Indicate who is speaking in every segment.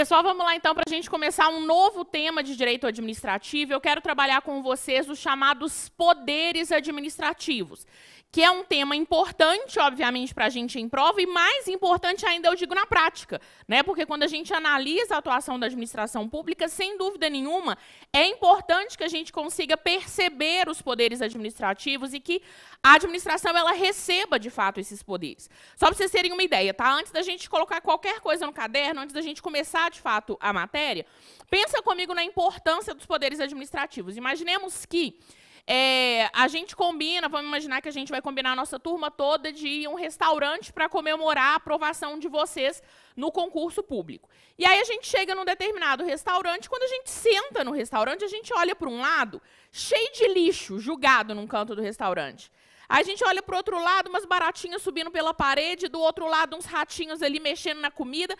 Speaker 1: Pessoal, vamos lá então para a gente começar um novo tema de direito administrativo. Eu quero trabalhar com vocês os chamados poderes administrativos, que é um tema importante, obviamente, para a gente em prova e mais importante ainda, eu digo, na prática, né? Porque quando a gente analisa a atuação da administração pública, sem dúvida nenhuma, é importante que a gente consiga perceber os poderes administrativos e que a administração ela receba de fato esses poderes. Só para vocês terem uma ideia, tá? Antes da gente colocar qualquer coisa no caderno, antes da gente começar de fato a matéria, pensa comigo na importância dos poderes administrativos. Imaginemos que é, a gente combina, vamos imaginar que a gente vai combinar a nossa turma toda de ir a um restaurante para comemorar a aprovação de vocês no concurso público. E aí a gente chega num determinado restaurante, quando a gente senta no restaurante, a gente olha para um lado, cheio de lixo julgado num canto do restaurante. a gente olha para o outro lado, umas baratinhas subindo pela parede, do outro lado uns ratinhos ali mexendo na comida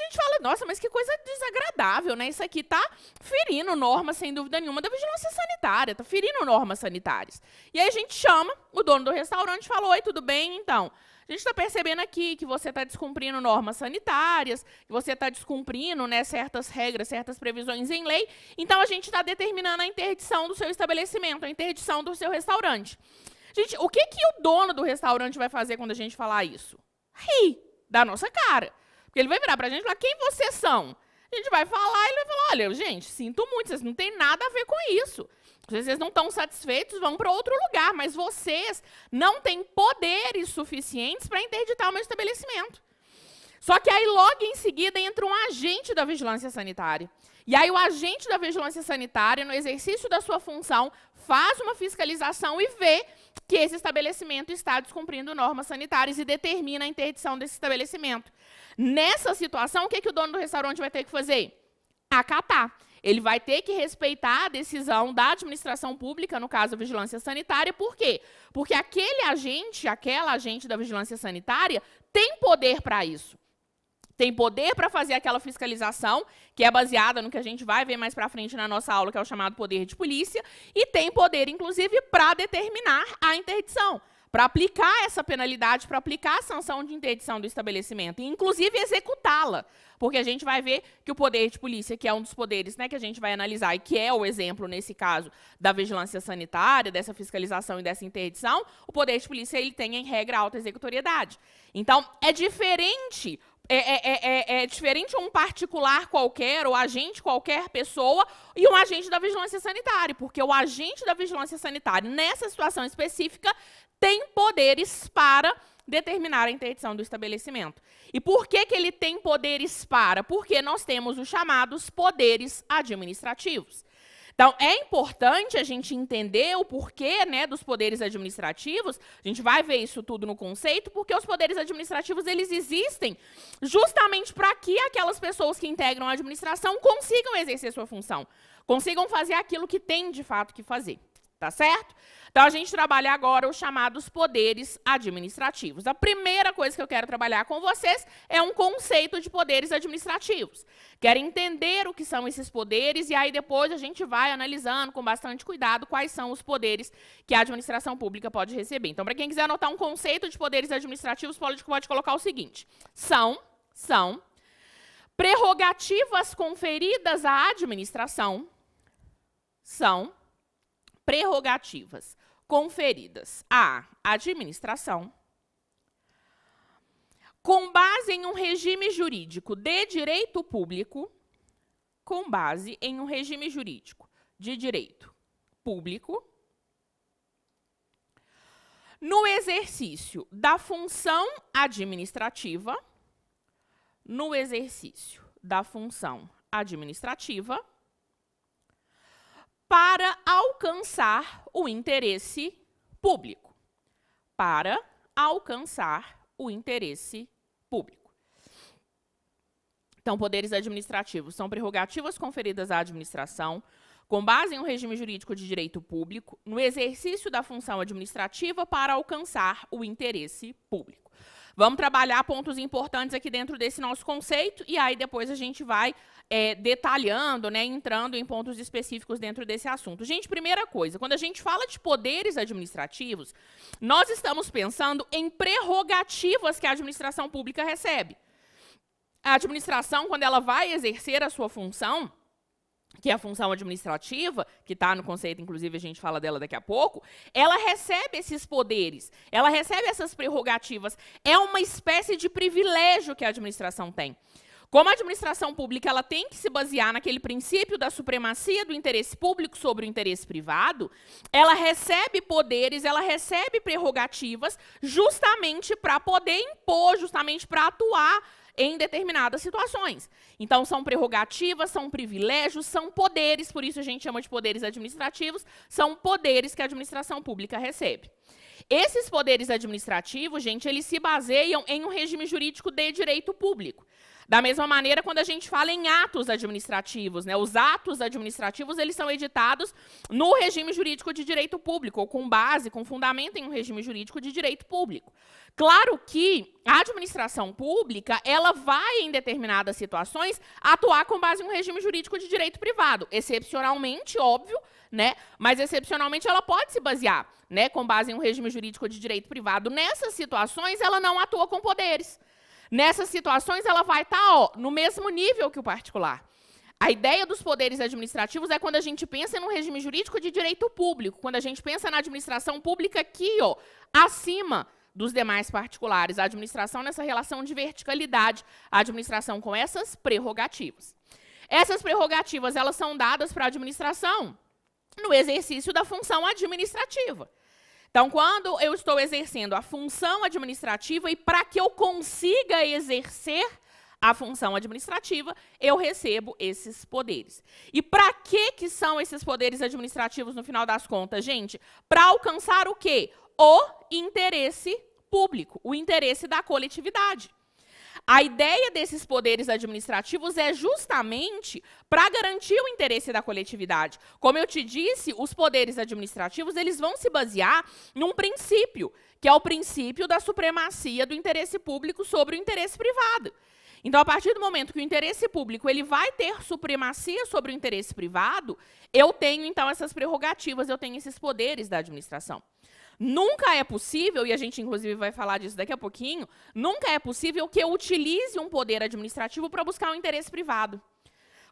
Speaker 1: a gente fala, nossa, mas que coisa desagradável, né? Isso aqui tá ferindo normas, sem dúvida nenhuma, da vigilância sanitária, tá ferindo normas sanitárias. E aí a gente chama o dono do restaurante e fala, oi, tudo bem? Então, a gente está percebendo aqui que você está descumprindo normas sanitárias, que você está descumprindo né, certas regras, certas previsões em lei. Então, a gente está determinando a interdição do seu estabelecimento, a interdição do seu restaurante. Gente, o que, que o dono do restaurante vai fazer quando a gente falar isso? Rir da nossa cara. Porque ele vai virar pra gente e falar: quem vocês são? A gente vai falar e ele vai falar: olha, gente, sinto muito, vocês não têm nada a ver com isso. Vocês não estão satisfeitos, vão para outro lugar, mas vocês não têm poderes suficientes para interditar o meu estabelecimento. Só que aí logo em seguida entra um agente da vigilância sanitária. E aí o agente da vigilância sanitária, no exercício da sua função, faz uma fiscalização e vê que esse estabelecimento está descumprindo normas sanitárias e determina a interdição desse estabelecimento. Nessa situação, o que, que o dono do restaurante vai ter que fazer? Acatar. Ele vai ter que respeitar a decisão da administração pública, no caso a vigilância sanitária, por quê? Porque aquele agente, aquela agente da vigilância sanitária, tem poder para isso tem poder para fazer aquela fiscalização, que é baseada no que a gente vai ver mais para frente na nossa aula, que é o chamado poder de polícia, e tem poder, inclusive, para determinar a interdição para aplicar essa penalidade, para aplicar a sanção de interdição do estabelecimento, e inclusive executá-la, porque a gente vai ver que o poder de polícia, que é um dos poderes né, que a gente vai analisar e que é o exemplo, nesse caso, da vigilância sanitária, dessa fiscalização e dessa interdição, o poder de polícia ele tem, em regra, alta executoriedade. Então, é diferente é, é, é, é, é diferente um particular qualquer, ou agente qualquer pessoa, e um agente da vigilância sanitária, porque o agente da vigilância sanitária, nessa situação específica, tem poderes para determinar a interdição do estabelecimento. E por que, que ele tem poderes para? Porque nós temos os chamados poderes administrativos. Então, é importante a gente entender o porquê né, dos poderes administrativos. A gente vai ver isso tudo no conceito, porque os poderes administrativos eles existem justamente para que aquelas pessoas que integram a administração consigam exercer sua função, consigam fazer aquilo que tem de fato que fazer. Tá certo? Então a gente trabalha agora os chamados poderes administrativos. A primeira coisa que eu quero trabalhar com vocês é um conceito de poderes administrativos. Quero entender o que são esses poderes e aí depois a gente vai analisando com bastante cuidado quais são os poderes que a administração pública pode receber. Então, para quem quiser anotar um conceito de poderes administrativos, pode, pode colocar o seguinte: são, são prerrogativas conferidas à administração, são prerrogativas conferidas à administração com base em um regime jurídico de direito público, com base em um regime jurídico de direito público, no exercício da função administrativa, no exercício da função administrativa, para alcançar o interesse público. Para alcançar o interesse público. Então, poderes administrativos são prerrogativas conferidas à administração com base em um regime jurídico de direito público, no exercício da função administrativa para alcançar o interesse público. Vamos trabalhar pontos importantes aqui dentro desse nosso conceito e aí depois a gente vai é, detalhando, né, entrando em pontos específicos dentro desse assunto. Gente, primeira coisa, quando a gente fala de poderes administrativos, nós estamos pensando em prerrogativas que a administração pública recebe. A administração, quando ela vai exercer a sua função, que é a função administrativa, que está no conceito, inclusive a gente fala dela daqui a pouco, ela recebe esses poderes, ela recebe essas prerrogativas. É uma espécie de privilégio que a administração tem. Como a administração pública ela tem que se basear naquele princípio da supremacia do interesse público sobre o interesse privado, ela recebe poderes, ela recebe prerrogativas justamente para poder impor, justamente para atuar em determinadas situações. Então, são prerrogativas, são privilégios, são poderes, por isso a gente chama de poderes administrativos, são poderes que a administração pública recebe. Esses poderes administrativos, gente, eles se baseiam em um regime jurídico de direito público. Da mesma maneira, quando a gente fala em atos administrativos, né? Os atos administrativos, eles são editados no regime jurídico de direito público, ou com base, com fundamento em um regime jurídico de direito público. Claro que a administração pública, ela vai, em determinadas situações, atuar com base em um regime jurídico de direito privado. Excepcionalmente, óbvio, né? Mas, excepcionalmente, ela pode se basear, né? Com base em um regime jurídico de direito privado. Nessas situações, ela não atua com poderes. Nessas situações, ela vai estar tá, ó, no mesmo nível que o particular. A ideia dos poderes administrativos é quando a gente pensa no regime jurídico de direito público, quando a gente pensa na administração pública aqui, ó, acima dos demais particulares, a administração nessa relação de verticalidade, a administração com essas prerrogativas. Essas prerrogativas, elas são dadas para a administração no exercício da função administrativa. Então, quando eu estou exercendo a função administrativa e para que eu consiga exercer a função administrativa, eu recebo esses poderes. E para que que são esses poderes administrativos no final das contas, gente? Para alcançar o quê? O interesse público, o interesse da coletividade. A ideia desses poderes administrativos é justamente para garantir o interesse da coletividade. Como eu te disse, os poderes administrativos eles vão se basear num princípio, que é o princípio da supremacia do interesse público sobre o interesse privado. Então, a partir do momento que o interesse público ele vai ter supremacia sobre o interesse privado, eu tenho então essas prerrogativas, eu tenho esses poderes da administração. Nunca é possível, e a gente inclusive vai falar disso daqui a pouquinho, nunca é possível que eu utilize um poder administrativo para buscar um interesse privado.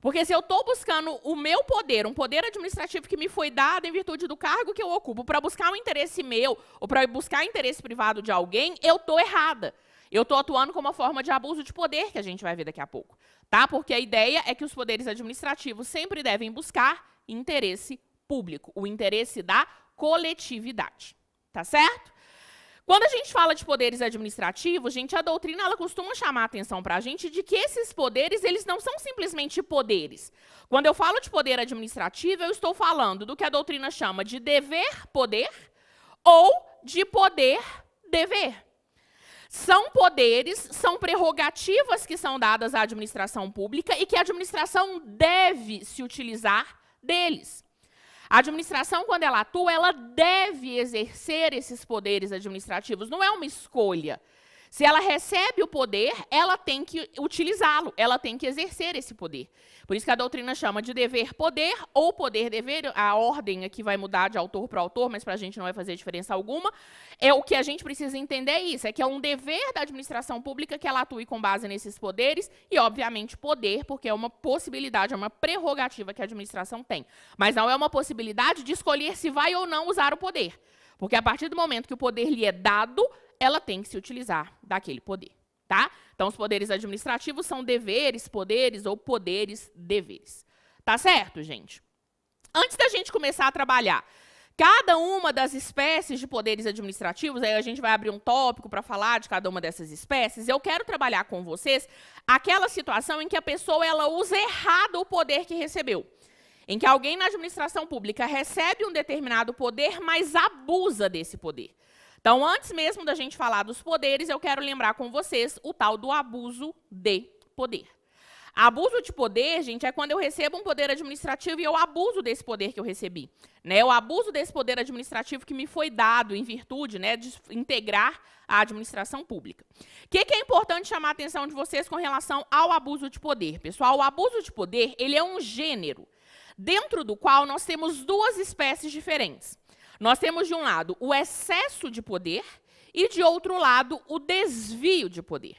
Speaker 1: Porque se eu estou buscando o meu poder, um poder administrativo que me foi dado em virtude do cargo que eu ocupo, para buscar um interesse meu ou para buscar interesse privado de alguém, eu estou errada. Eu estou atuando como uma forma de abuso de poder, que a gente vai ver daqui a pouco. tá? Porque a ideia é que os poderes administrativos sempre devem buscar interesse público, o interesse da coletividade. Tá certo? Quando a gente fala de poderes administrativos, gente, a doutrina ela costuma chamar a atenção para a gente de que esses poderes eles não são simplesmente poderes. Quando eu falo de poder administrativo, eu estou falando do que a doutrina chama de dever poder ou de poder dever. São poderes, são prerrogativas que são dadas à administração pública e que a administração deve se utilizar deles. A administração, quando ela atua, ela deve exercer esses poderes administrativos, não é uma escolha. Se ela recebe o poder, ela tem que utilizá-lo, ela tem que exercer esse poder. Por isso que a doutrina chama de dever-poder ou poder-dever. A ordem aqui vai mudar de autor para autor, mas para a gente não vai fazer diferença alguma. É o que a gente precisa entender é isso, é que é um dever da administração pública que ela atue com base nesses poderes e, obviamente, poder, porque é uma possibilidade, é uma prerrogativa que a administração tem. Mas não é uma possibilidade de escolher se vai ou não usar o poder. Porque a partir do momento que o poder lhe é dado, ela tem que se utilizar daquele poder, tá? Então, os poderes administrativos são deveres, poderes ou poderes, deveres. Tá certo, gente? Antes da gente começar a trabalhar cada uma das espécies de poderes administrativos, aí a gente vai abrir um tópico para falar de cada uma dessas espécies. Eu quero trabalhar com vocês aquela situação em que a pessoa ela usa errado o poder que recebeu. Em que alguém na administração pública recebe um determinado poder, mas abusa desse poder. Então, antes mesmo da gente falar dos poderes, eu quero lembrar com vocês o tal do abuso de poder. Abuso de poder, gente, é quando eu recebo um poder administrativo e eu abuso desse poder que eu recebi. Né? Eu abuso desse poder administrativo que me foi dado em virtude né, de integrar a administração pública. O que, que, é importante chamar a atenção de vocês com relação ao abuso de poder? Pessoal, o abuso de poder ele é um gênero dentro do qual nós temos duas espécies diferentes. Nós temos, de um lado, o excesso de poder e, de outro lado, o desvio de poder.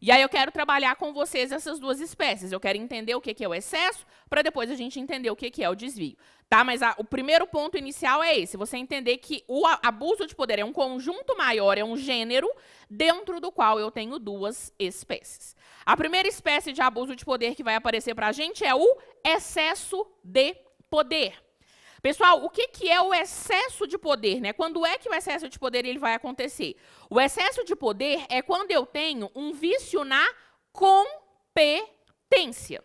Speaker 1: E aí eu quero trabalhar com vocês essas duas espécies. Eu quero entender o que é o excesso, para depois a gente entender o que é o desvio. Tá? Mas a, o primeiro ponto inicial é esse: você entender que o abuso de poder é um conjunto maior, é um gênero dentro do qual eu tenho duas espécies. A primeira espécie de abuso de poder que vai aparecer para a gente é o excesso de poder. Pessoal, o que, que é o excesso de poder? Né? Quando é que o excesso de poder ele vai acontecer? O excesso de poder é quando eu tenho um vício na competência.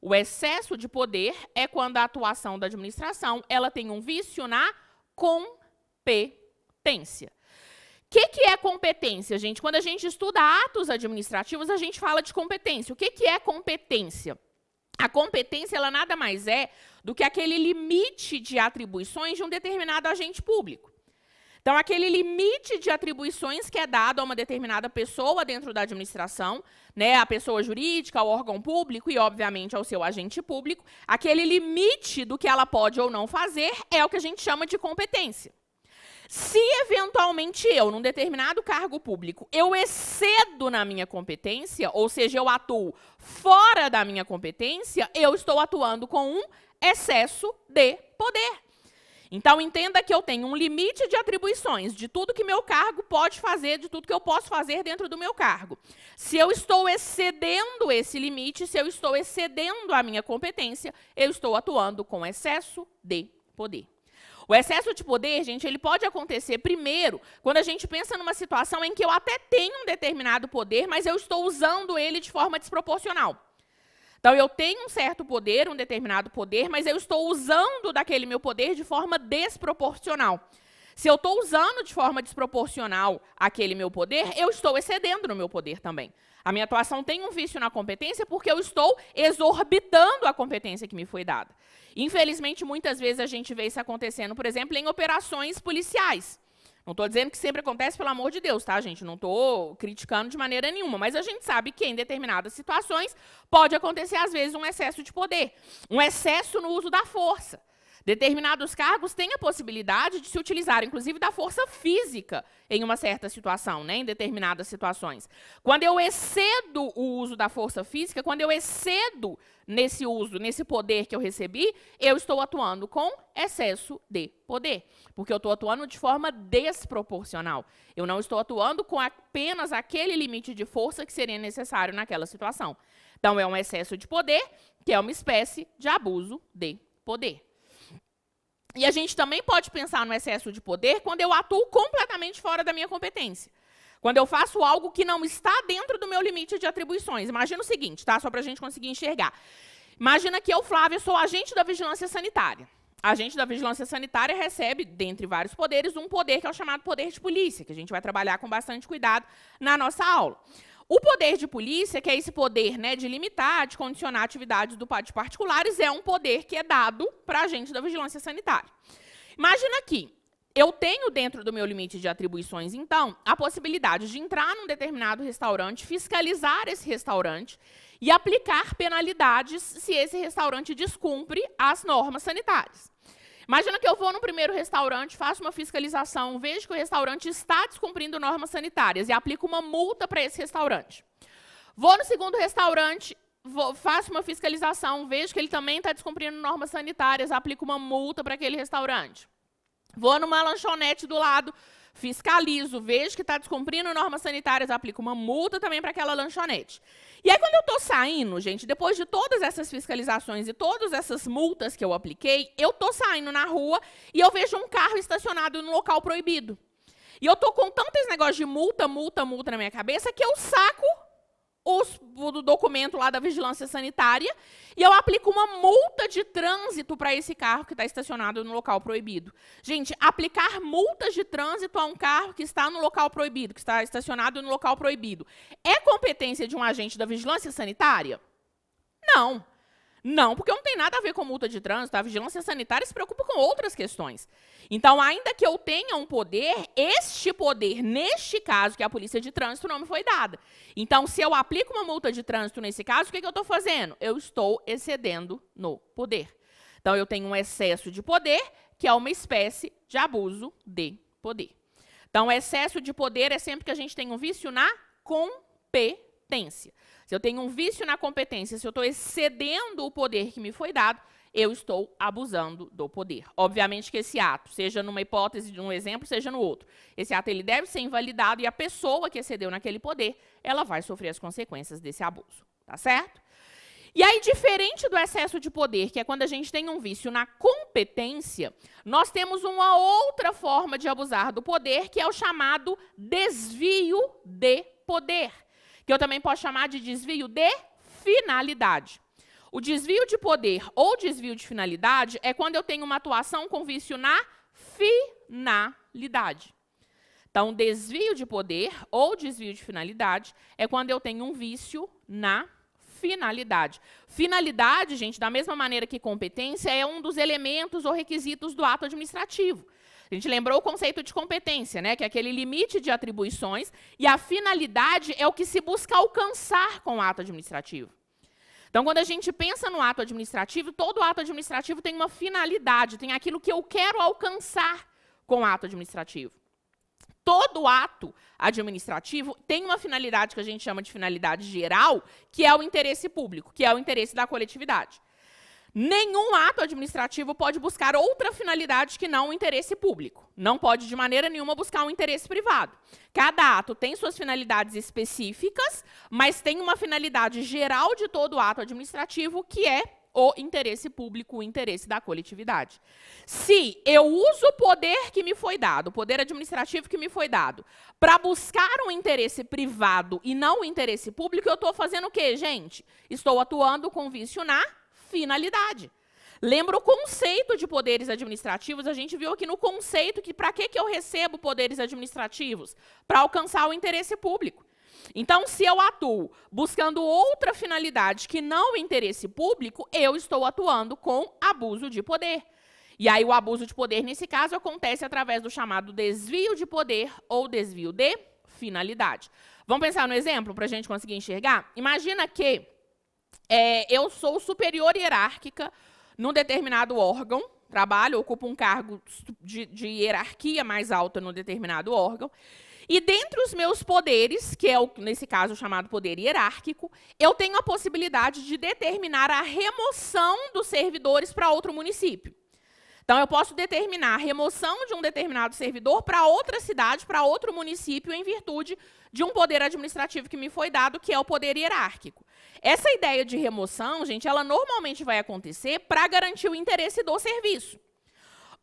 Speaker 1: O excesso de poder é quando a atuação da administração ela tem um vício na competência. O que, que é competência, gente? Quando a gente estuda atos administrativos, a gente fala de competência. O que, que é competência? A competência ela nada mais é do que aquele limite de atribuições de um determinado agente público. Então, aquele limite de atribuições que é dado a uma determinada pessoa dentro da administração, né, a pessoa jurídica, ao órgão público e, obviamente, ao seu agente público, aquele limite do que ela pode ou não fazer é o que a gente chama de competência. Se eventualmente eu, num determinado cargo público, eu excedo na minha competência, ou seja, eu atuo fora da minha competência, eu estou atuando com um excesso de poder. Então, entenda que eu tenho um limite de atribuições, de tudo que meu cargo pode fazer, de tudo que eu posso fazer dentro do meu cargo. Se eu estou excedendo esse limite, se eu estou excedendo a minha competência, eu estou atuando com excesso de poder. O excesso de poder, gente, ele pode acontecer primeiro quando a gente pensa numa situação em que eu até tenho um determinado poder, mas eu estou usando ele de forma desproporcional. Então, eu tenho um certo poder, um determinado poder, mas eu estou usando daquele meu poder de forma desproporcional. Se eu estou usando de forma desproporcional aquele meu poder, eu estou excedendo no meu poder também. A minha atuação tem um vício na competência porque eu estou exorbitando a competência que me foi dada. Infelizmente, muitas vezes a gente vê isso acontecendo, por exemplo, em operações policiais. Não estou dizendo que sempre acontece, pelo amor de Deus, tá, gente? Não estou criticando de maneira nenhuma, mas a gente sabe que em determinadas situações pode acontecer, às vezes, um excesso de poder, um excesso no uso da força. Determinados cargos têm a possibilidade de se utilizar, inclusive, da força física em uma certa situação, né? em determinadas situações. Quando eu excedo o uso da força física, quando eu excedo nesse uso, nesse poder que eu recebi, eu estou atuando com excesso de poder, porque eu estou atuando de forma desproporcional. Eu não estou atuando com apenas aquele limite de força que seria necessário naquela situação. Então, é um excesso de poder, que é uma espécie de abuso de poder. E a gente também pode pensar no excesso de poder quando eu atuo completamente fora da minha competência. Quando eu faço algo que não está dentro do meu limite de atribuições. Imagina o seguinte, tá? Só para a gente conseguir enxergar. Imagina que eu, Flávia, sou agente da vigilância sanitária. A agente da vigilância sanitária recebe, dentre vários poderes, um poder que é o chamado poder de polícia, que a gente vai trabalhar com bastante cuidado na nossa aula. O poder de polícia, que é esse poder né, de limitar, de condicionar atividades do, de particulares, é um poder que é dado para a gente da vigilância sanitária. Imagina aqui, eu tenho dentro do meu limite de atribuições, então, a possibilidade de entrar num determinado restaurante, fiscalizar esse restaurante e aplicar penalidades se esse restaurante descumpre as normas sanitárias. Imagina que eu vou no primeiro restaurante, faço uma fiscalização, vejo que o restaurante está descumprindo normas sanitárias e aplico uma multa para esse restaurante. Vou no segundo restaurante, vou, faço uma fiscalização, vejo que ele também está descumprindo normas sanitárias, aplico uma multa para aquele restaurante. Vou numa lanchonete do lado, fiscalizo, vejo que está descumprindo normas sanitárias, aplico uma multa também para aquela lanchonete. E aí, quando eu estou saindo, gente, depois de todas essas fiscalizações e todas essas multas que eu apliquei, eu estou saindo na rua e eu vejo um carro estacionado no local proibido. E eu estou com tantos negócios de multa, multa, multa na minha cabeça que eu saco os, do documento lá da vigilância sanitária e eu aplico uma multa de trânsito para esse carro que está estacionado no local proibido. Gente, aplicar multas de trânsito a um carro que está no local proibido, que está estacionado no local proibido, é competência de um agente da vigilância sanitária? Não. Não, porque não tem nada a ver com multa de trânsito. A vigilância sanitária se preocupa com outras questões. Então, ainda que eu tenha um poder, este poder, neste caso, que é a polícia de trânsito não me foi dada. Então, se eu aplico uma multa de trânsito nesse caso, o que, é que eu estou fazendo? Eu estou excedendo no poder. Então, eu tenho um excesso de poder, que é uma espécie de abuso de poder. Então, excesso de poder é sempre que a gente tem um vício na competência competência. Se eu tenho um vício na competência, se eu estou excedendo o poder que me foi dado, eu estou abusando do poder. Obviamente que esse ato, seja numa hipótese de um exemplo, seja no outro, esse ato ele deve ser invalidado e a pessoa que excedeu naquele poder, ela vai sofrer as consequências desse abuso, tá certo? E aí, diferente do excesso de poder, que é quando a gente tem um vício na competência, nós temos uma outra forma de abusar do poder, que é o chamado desvio de poder que eu também posso chamar de desvio de finalidade. O desvio de poder ou desvio de finalidade é quando eu tenho uma atuação com vício na finalidade. Então, desvio de poder ou desvio de finalidade é quando eu tenho um vício na finalidade. Finalidade, gente, da mesma maneira que competência, é um dos elementos ou requisitos do ato administrativo. A gente lembrou o conceito de competência, né? que é aquele limite de atribuições, e a finalidade é o que se busca alcançar com o ato administrativo. Então, quando a gente pensa no ato administrativo, todo ato administrativo tem uma finalidade, tem aquilo que eu quero alcançar com o ato administrativo. Todo ato administrativo tem uma finalidade que a gente chama de finalidade geral, que é o interesse público, que é o interesse da coletividade. Nenhum ato administrativo pode buscar outra finalidade que não o interesse público. Não pode, de maneira nenhuma, buscar um interesse privado. Cada ato tem suas finalidades específicas, mas tem uma finalidade geral de todo ato administrativo, que é o interesse público, o interesse da coletividade. Se eu uso o poder que me foi dado, o poder administrativo que me foi dado, para buscar um interesse privado e não o um interesse público, eu estou fazendo o quê, gente? Estou atuando com vício na finalidade. Lembra o conceito de poderes administrativos? A gente viu aqui no conceito que para que, que eu recebo poderes administrativos? Para alcançar o interesse público. Então, se eu atuo buscando outra finalidade que não o interesse público, eu estou atuando com abuso de poder. E aí, o abuso de poder, nesse caso, acontece através do chamado desvio de poder ou desvio de finalidade. Vamos pensar no exemplo para a gente conseguir enxergar? Imagina que é, eu sou superior hierárquica num determinado órgão, trabalho, ocupo um cargo de, de hierarquia mais alta num determinado órgão. E dentre os meus poderes, que é o, nesse caso chamado poder hierárquico, eu tenho a possibilidade de determinar a remoção dos servidores para outro município. Então, eu posso determinar a remoção de um determinado servidor para outra cidade, para outro município, em virtude de um poder administrativo que me foi dado, que é o poder hierárquico. Essa ideia de remoção, gente, ela normalmente vai acontecer para garantir o interesse do serviço.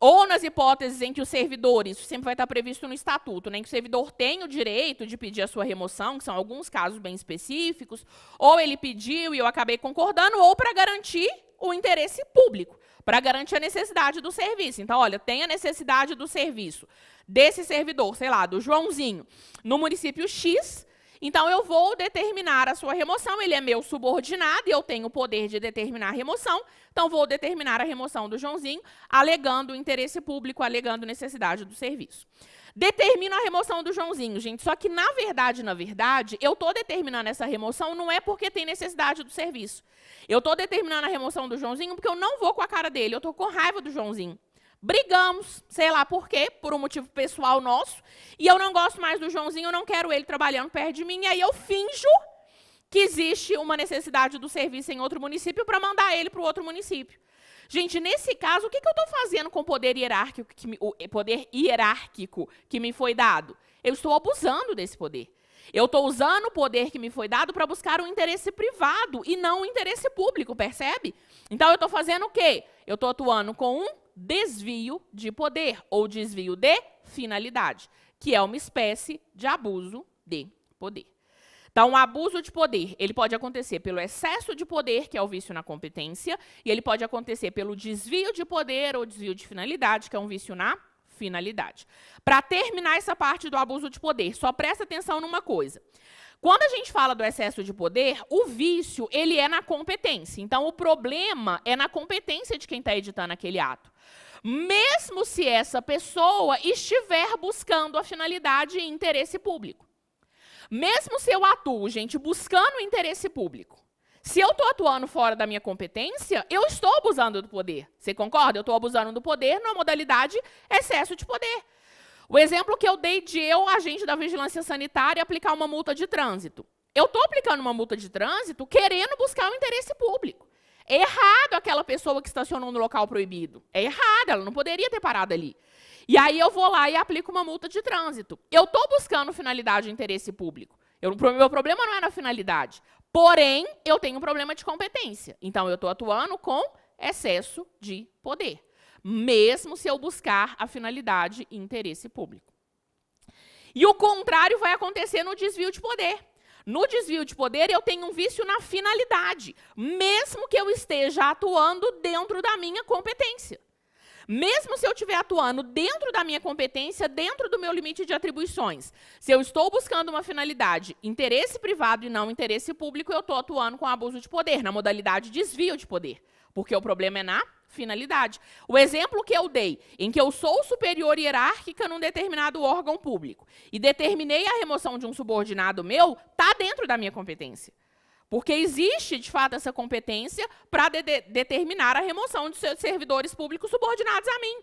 Speaker 1: Ou nas hipóteses em que os servidores, isso sempre vai estar previsto no estatuto, né, que o servidor tem o direito de pedir a sua remoção, que são alguns casos bem específicos, ou ele pediu e eu acabei concordando, ou para garantir o interesse público para garantir a necessidade do serviço. Então, olha, tem a necessidade do serviço desse servidor, sei lá, do Joãozinho, no município X, então eu vou determinar a sua remoção, ele é meu subordinado e eu tenho o poder de determinar a remoção. Então vou determinar a remoção do Joãozinho, alegando interesse público, alegando necessidade do serviço. Determino a remoção do Joãozinho, gente. Só que na verdade, na verdade, eu estou determinando essa remoção não é porque tem necessidade do serviço. Eu estou determinando a remoção do Joãozinho porque eu não vou com a cara dele, eu estou com raiva do Joãozinho. Brigamos, sei lá por quê, por um motivo pessoal nosso. E eu não gosto mais do Joãozinho, eu não quero ele trabalhando perto de mim. E aí eu finjo que existe uma necessidade do serviço em outro município para mandar ele para o outro município. Gente, nesse caso, o que, que eu estou fazendo com o poder hierárquico, que me, o eh, poder hierárquico que me foi dado? Eu estou abusando desse poder. Eu estou usando o poder que me foi dado para buscar um interesse privado e não um interesse público, percebe? Então eu estou fazendo o quê? Eu estou atuando com um desvio de poder ou desvio de finalidade, que é uma espécie de abuso de poder. Então, o abuso de poder, ele pode acontecer pelo excesso de poder, que é o vício na competência, e ele pode acontecer pelo desvio de poder ou desvio de finalidade, que é um vício na finalidade. Para terminar essa parte do abuso de poder, só presta atenção numa coisa. Quando a gente fala do excesso de poder, o vício ele é na competência. Então, o problema é na competência de quem está editando aquele ato. Mesmo se essa pessoa estiver buscando a finalidade e interesse público. Mesmo se eu atuo, gente, buscando interesse público. Se eu estou atuando fora da minha competência, eu estou abusando do poder. Você concorda? Eu estou abusando do poder na modalidade excesso de poder. O exemplo que eu dei de eu, agente da vigilância sanitária, aplicar uma multa de trânsito. Eu estou aplicando uma multa de trânsito querendo buscar o um interesse público. É errado aquela pessoa que estacionou no local proibido. É errado, ela não poderia ter parado ali. E aí eu vou lá e aplico uma multa de trânsito. Eu estou buscando finalidade e interesse público. Eu, meu problema não é na finalidade. Porém, eu tenho um problema de competência. Então, eu estou atuando com excesso de poder mesmo se eu buscar a finalidade e interesse público. E o contrário vai acontecer no desvio de poder. No desvio de poder, eu tenho um vício na finalidade, mesmo que eu esteja atuando dentro da minha competência mesmo se eu estiver atuando dentro da minha competência, dentro do meu limite de atribuições. Se eu estou buscando uma finalidade, interesse privado e não interesse público, eu estou atuando com abuso de poder, na modalidade desvio de poder. Porque o problema é na finalidade. O exemplo que eu dei, em que eu sou superior hierárquica num determinado órgão público e determinei a remoção de um subordinado meu, está dentro da minha competência. Porque existe, de fato, essa competência para de determinar a remoção de seus servidores públicos subordinados a mim.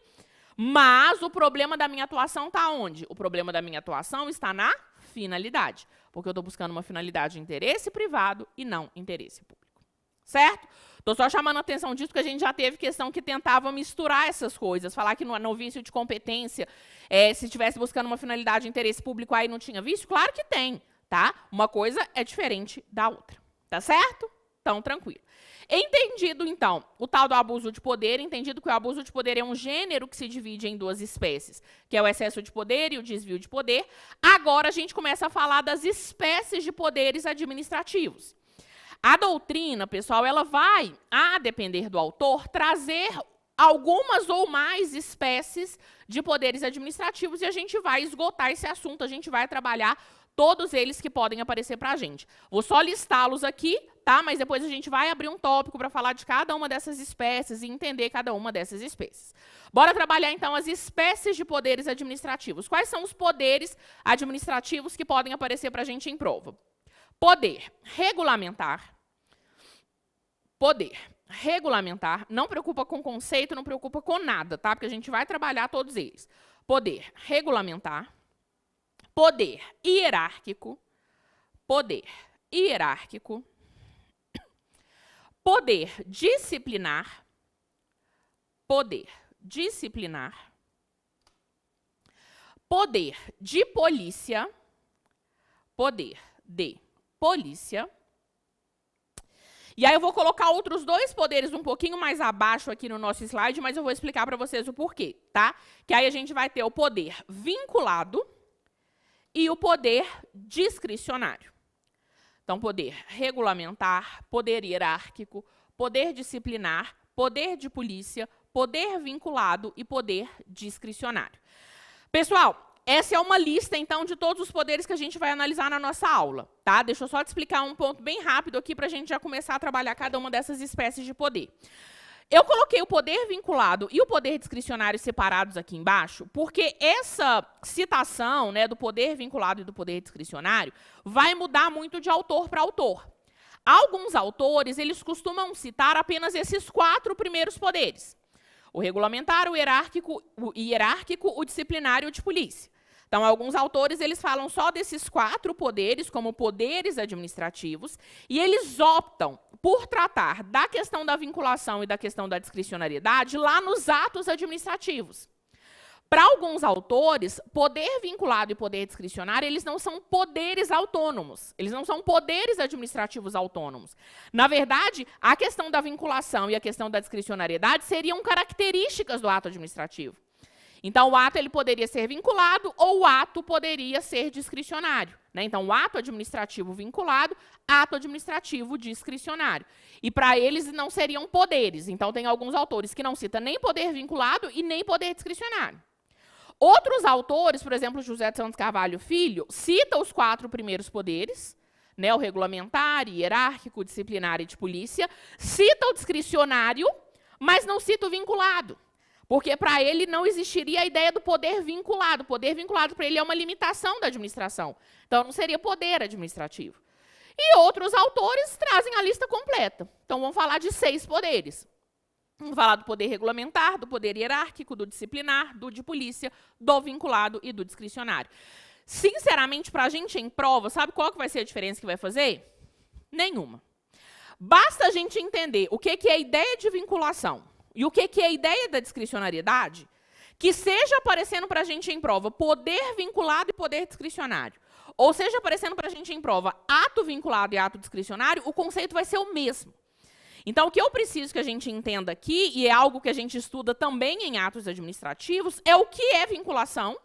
Speaker 1: Mas o problema da minha atuação está onde? O problema da minha atuação está na finalidade. Porque eu estou buscando uma finalidade de interesse privado e não interesse público. Certo? Estou só chamando a atenção disso porque a gente já teve questão que tentava misturar essas coisas, falar que não no vício de competência, é, se estivesse buscando uma finalidade de interesse público aí não tinha vício. Claro que tem, tá? Uma coisa é diferente da outra. Tá certo? Então, tranquilo. Entendido, então, o tal do abuso de poder, entendido que o abuso de poder é um gênero que se divide em duas espécies, que é o excesso de poder e o desvio de poder, agora a gente começa a falar das espécies de poderes administrativos. A doutrina, pessoal, ela vai, a depender do autor, trazer algumas ou mais espécies de poderes administrativos e a gente vai esgotar esse assunto, a gente vai trabalhar todos eles que podem aparecer para a gente. Vou só listá-los aqui, tá? Mas depois a gente vai abrir um tópico para falar de cada uma dessas espécies e entender cada uma dessas espécies. Bora trabalhar então as espécies de poderes administrativos. Quais são os poderes administrativos que podem aparecer para a gente em prova? Poder regulamentar. Poder regulamentar, não preocupa com conceito, não preocupa com nada, tá? Porque a gente vai trabalhar todos eles. Poder regulamentar poder hierárquico, poder hierárquico, poder disciplinar, poder disciplinar, poder de polícia, poder de polícia. E aí eu vou colocar outros dois poderes um pouquinho mais abaixo aqui no nosso slide, mas eu vou explicar para vocês o porquê, tá? Que aí a gente vai ter o poder vinculado, e o poder discricionário. Então, poder regulamentar, poder hierárquico, poder disciplinar, poder de polícia, poder vinculado e poder discricionário. Pessoal, essa é uma lista, então, de todos os poderes que a gente vai analisar na nossa aula. Tá? Deixa eu só te explicar um ponto bem rápido aqui para a gente já começar a trabalhar cada uma dessas espécies de poder. Eu coloquei o poder vinculado e o poder discricionário separados aqui embaixo, porque essa citação né, do poder vinculado e do poder discricionário vai mudar muito de autor para autor. Alguns autores, eles costumam citar apenas esses quatro primeiros poderes. O regulamentar, o hierárquico, o hierárquico, o disciplinário e o de polícia. Então, alguns autores eles falam só desses quatro poderes como poderes administrativos e eles optam por tratar da questão da vinculação e da questão da discricionariedade lá nos atos administrativos. Para alguns autores, poder vinculado e poder discricionário, eles não são poderes autônomos. Eles não são poderes administrativos autônomos. Na verdade, a questão da vinculação e a questão da discricionariedade seriam características do ato administrativo. Então, o ato ele poderia ser vinculado ou o ato poderia ser discricionário. Né? Então, o ato administrativo vinculado, ato administrativo discricionário. E para eles não seriam poderes. Então, tem alguns autores que não citam nem poder vinculado e nem poder discricionário. Outros autores, por exemplo, José de Santos Carvalho Filho, cita os quatro primeiros poderes, né, o regulamentar, hierárquico, disciplinar e de polícia, cita o discricionário, mas não cita o vinculado. Porque para ele não existiria a ideia do poder vinculado. O poder vinculado para ele é uma limitação da administração. Então não seria poder administrativo. E outros autores trazem a lista completa. Então vamos falar de seis poderes. Vamos falar do poder regulamentar, do poder hierárquico, do disciplinar, do de polícia, do vinculado e do discricionário. Sinceramente, para a gente em prova, sabe qual que vai ser a diferença que vai fazer? Nenhuma. Basta a gente entender o que, que é a ideia de vinculação. E o que, que é a ideia da discricionariedade? Que seja aparecendo para a gente em prova poder vinculado e poder discricionário, ou seja aparecendo para a gente em prova ato vinculado e ato discricionário, o conceito vai ser o mesmo. Então, o que eu preciso que a gente entenda aqui, e é algo que a gente estuda também em atos administrativos, é o que é vinculação,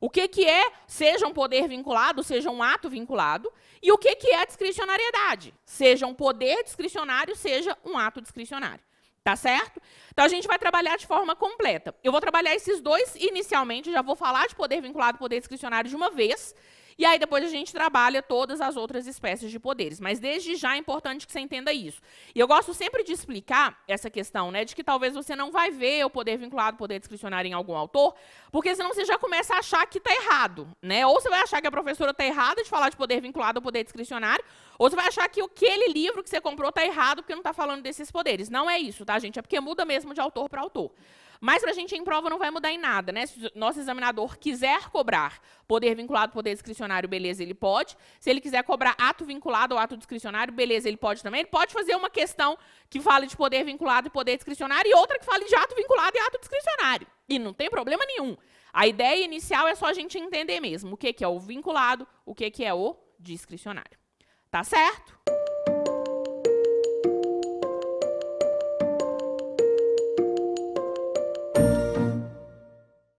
Speaker 1: o que, que é, seja um poder vinculado, seja um ato vinculado, e o que, que é a discricionariedade, seja um poder discricionário, seja um ato discricionário. Tá certo? Então a gente vai trabalhar de forma completa. Eu vou trabalhar esses dois inicialmente, já vou falar de poder vinculado a poder discricionário de uma vez. E aí depois a gente trabalha todas as outras espécies de poderes. Mas desde já é importante que você entenda isso. E eu gosto sempre de explicar essa questão, né, de que talvez você não vai ver o poder vinculado, o poder discricionário em algum autor, porque senão você já começa a achar que está errado, né? Ou você vai achar que a professora está errada de falar de poder vinculado ao poder discricionário, ou você vai achar que aquele livro que você comprou está errado porque não está falando desses poderes. Não é isso, tá, gente? É porque muda mesmo de autor para autor. Mas para a gente em prova não vai mudar em nada, né? Se o nosso examinador quiser cobrar poder vinculado, poder discricionário, beleza, ele pode. Se ele quiser cobrar ato vinculado ou ato discricionário, beleza, ele pode também. Ele pode fazer uma questão que fale de poder vinculado e poder discricionário e outra que fale de ato vinculado e ato discricionário. E não tem problema nenhum. A ideia inicial é só a gente entender mesmo o que, que é o vinculado, o que, que é o discricionário. Tá certo?